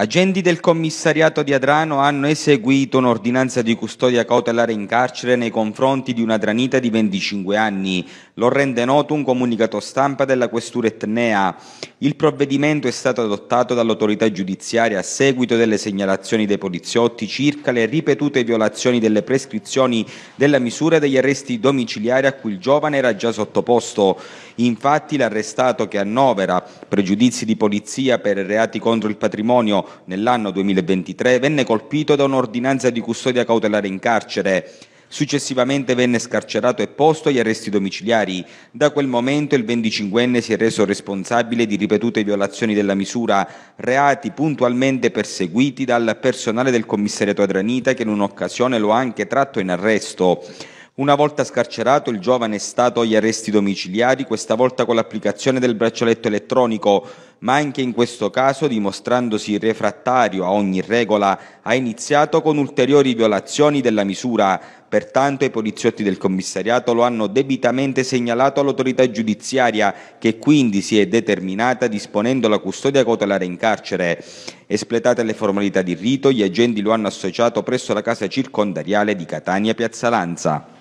Agenti del commissariato di Adrano hanno eseguito un'ordinanza di custodia cautelare in carcere nei confronti di una dranita di 25 anni. Lo rende noto un comunicato stampa della questura etnea. Il provvedimento è stato adottato dall'autorità giudiziaria a seguito delle segnalazioni dei poliziotti circa le ripetute violazioni delle prescrizioni della misura degli arresti domiciliari a cui il giovane era già sottoposto. Infatti l'arrestato che annovera pregiudizi di polizia per reati contro il patrimonio nell'anno 2023, venne colpito da un'ordinanza di custodia cautelare in carcere. Successivamente venne scarcerato e posto agli arresti domiciliari. Da quel momento il 25enne si è reso responsabile di ripetute violazioni della misura, reati puntualmente perseguiti dal personale del commissariato Adranita che in un'occasione lo ha anche tratto in arresto. Una volta scarcerato, il giovane è stato agli arresti domiciliari, questa volta con l'applicazione del braccialetto elettronico, ma anche in questo caso, dimostrandosi refrattario a ogni regola, ha iniziato con ulteriori violazioni della misura. Pertanto i poliziotti del commissariato lo hanno debitamente segnalato all'autorità giudiziaria, che quindi si è determinata disponendo la custodia cautelare in carcere. Espletate le formalità di rito, gli agenti lo hanno associato presso la casa circondariale di Catania Piazza Lanza.